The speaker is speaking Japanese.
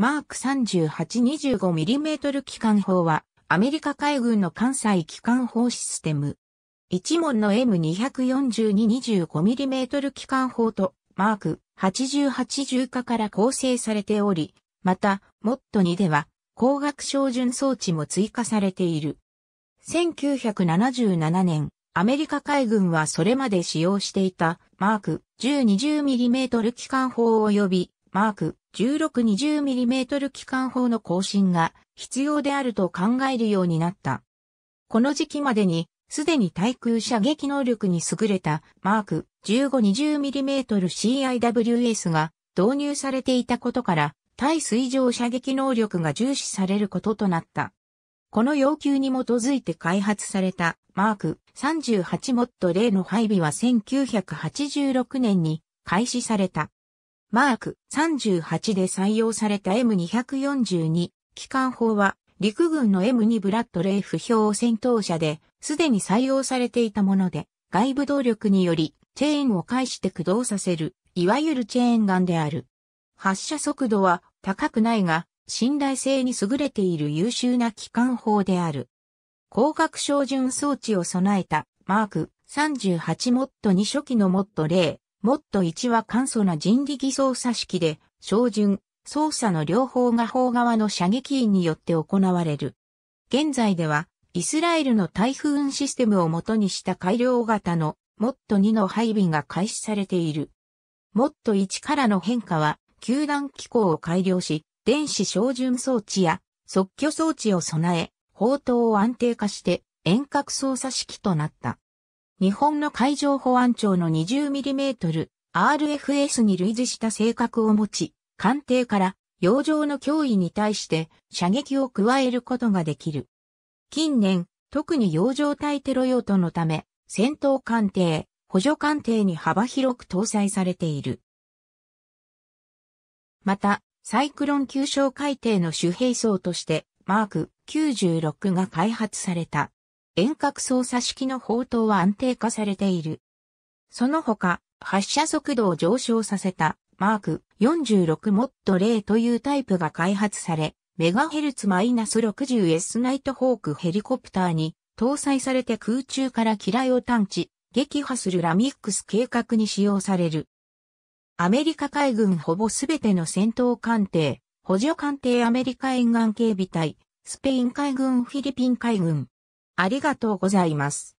マーク 38-25mm 機関砲は、アメリカ海軍の関西機関砲システム。一門の M242-25mm 機関砲と、マーク88重化から構成されており、また、モット2では、光学照準装置も追加されている。1977年、アメリカ海軍はそれまで使用していたマーク 1020mm 機関砲及びマーク 1620mm 機関砲の更新が必要であると考えるようになった。この時期までに、すでに対空射撃能力に優れたマーク 1520mmCIWS が導入されていたことから、対水上射撃能力が重視されることとなった。この要求に基づいて開発されたマーク38モッド0の配備は1986年に開始された。マーク38で採用された M242 機関砲は陸軍の M2 ブラッドレイ不評戦闘車で、すでに採用されていたもので、外部動力により、チェーンを介して駆動させる、いわゆるチェーンガンである。発射速度は高くないが、信頼性に優れている優秀な機関砲である。光学照準装置を備えた、マーク38モット2初期のモット0、モッド1は簡素な人力操作式で、照準、操作の両方が砲側の射撃員によって行われる。現在では、イスラエルの台風システムを元にした改良型のモッド2の配備が開始されている。モッド1からの変化は、球団機構を改良し、電子照準装置や即挙装置を備え、砲塔を安定化して遠隔操作式となった。日本の海上保安庁の 20mm RFS に類似した性格を持ち、艦艇から洋上の脅威に対して射撃を加えることができる。近年、特に洋上対テロ用途のため、戦闘艦艇、補助艦艇に幅広く搭載されている。また、サイクロン急小海艇の主兵層として、マーク96が開発された。遠隔操作式の砲塔は安定化されている。その他、発射速度を上昇させたマーク46モッド0というタイプが開発され、メガヘルツ -60S ナイトホークヘリコプターに搭載されて空中から機雷を探知、撃破するラミックス計画に使用される。アメリカ海軍ほぼすべての戦闘艦艇、補助艦艇アメリカ沿岸警備隊、スペイン海軍フィリピン海軍、ありがとうございます。